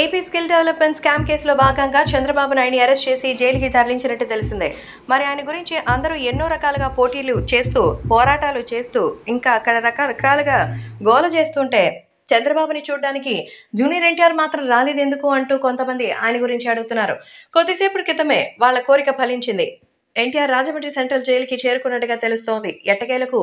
AP skill development scam కేసులో భాగంగా Chandrababu Naidu arrest చేసి జైలుకి తరలించినట్టు తెలిసిందే మరి ఆయన గురించి అందరూ ఎన్నో రకాలుగా పోటీలు చేస్తూ పోరాటాలు చేస్తూ ఇంకా అక్కడ రకరకాలుగా గోల చేస్తుంటే చంద్రబాబుని చూడడానికి జూనియర్ ఎన్టీఆర్ మాత్రం రాలేదు ఎందుకు అంటూ కొంతమంది ఆయన గురించి అడుగుతున్నారు కొద్దిసేపటి క్రితమే వాళ్ళ కోరిక ఫలించింది ఎన్టీఆర్ రాజమండ్రి సెంట్రల్ జైలుకి చేరుకున్నట్టుగా తెలుస్తోంది ఎట్టకేలకు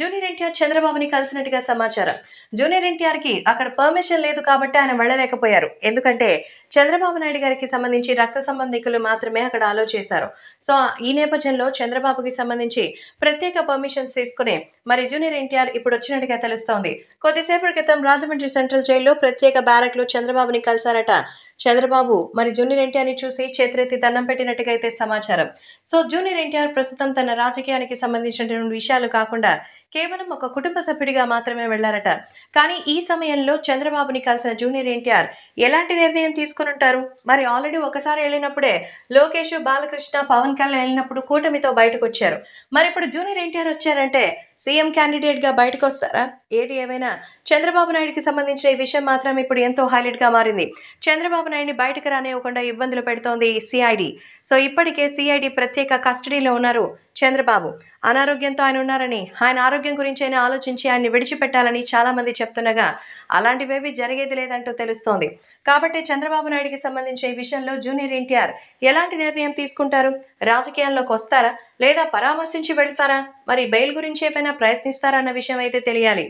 జూనియర్ ఎన్టీఆర్ చంద్రబాబుని కలిసినట్టుగా సమాచారం జూనియర్ ఎన్టీఆర్ కి అక్కడ పర్మిషన్ లేదు కాబట్టి ఆయన వెళ్ళలేకపోయారు ఎందుకంటే చంద్రబాబు నాయుడు గారికి సంబంధించి రక్త సంబంధికులు మాత్రమే అక్కడ ఆలో చేశారు సో ఈ నేపథ్యంలో చంద్రబాబుకి సంబంధించి ప్రత్యేక పర్మిషన్స్ తీసుకుని మరి జూనియర్ ఎన్టీఆర్ ఇప్పుడు వచ్చినట్టుగా తెలుస్తోంది కొద్దిసేపటి క్రితం రాజమండ్రి సెంట్రల్ జైల్లో ప్రత్యేక లో చంద్రబాబుని కలిశారట చంద్రబాబు మరి జూనియర్ ఎన్టీఆర్ ని చూసి చేతిరెత్తి దండం పెట్టినట్టుగా అయితే సమాచారం సో జూనియర్ ఎన్టీఆర్ ప్రస్తుతం తన రాజకీయానికి సంబంధించిన విషయాలు కాకుండా కేవలం ఒక కుటుంబ సభ్యుడిగా మాత్రమే వెళ్లారట కానీ ఈ సమయంలో చంద్రబాబుని కలిసిన జూనియర్ ఎన్టీఆర్ ఎలాంటి నిర్ణయం తీసుకునుంటారు మరి ఆల్రెడీ ఒకసారి వెళ్ళినప్పుడే లోకేష్ బాలకృష్ణ పవన్ కళ్యాణ్ వెళ్ళినప్పుడు కూటమితో బయటకు వచ్చారు మరి ఇప్పుడు జూనియర్ ఎన్టీఆర్ వచ్చారంటే సీఎం క్యాండిడేట్గా బయటకు వస్తారా ఏది ఏమైనా చంద్రబాబు నాయుడికి సంబంధించిన ఈ విషయం మాత్రం ఇప్పుడు ఎంతో గా మారింది చంద్రబాబు నాయుడిని బయటకు రానివ్వకుండా ఇబ్బందులు పెడుతోంది సిఐడి సో ఇప్పటికే సిఐడి ప్రత్యేక కస్టడీలో ఉన్నారు చంద్రబాబు అనారోగ్యంతో ఆయన ఉన్నారని ఆయన ఆరోగ్యం గురించి ఆయన ఆలోచించి ఆయన్ని విడిచిపెట్టాలని చాలామంది చెప్తుండగా అలాంటివేవి జరిగేది లేదంటూ తెలుస్తోంది కాబట్టి చంద్రబాబు నాయుడికి సంబంధించి ఈ విషయంలో జూనియర్ ఎన్టీఆర్ ఎలాంటి నిర్ణయం తీసుకుంటారు రాజకీయాల్లోకి వస్తారా లేదా పరామర్శించి వెళ్తారా మరి బెయిల్ గురించి ఏమైనా ప్రయత్నిస్తారా అన్న విషయం అయితే తెలియాలి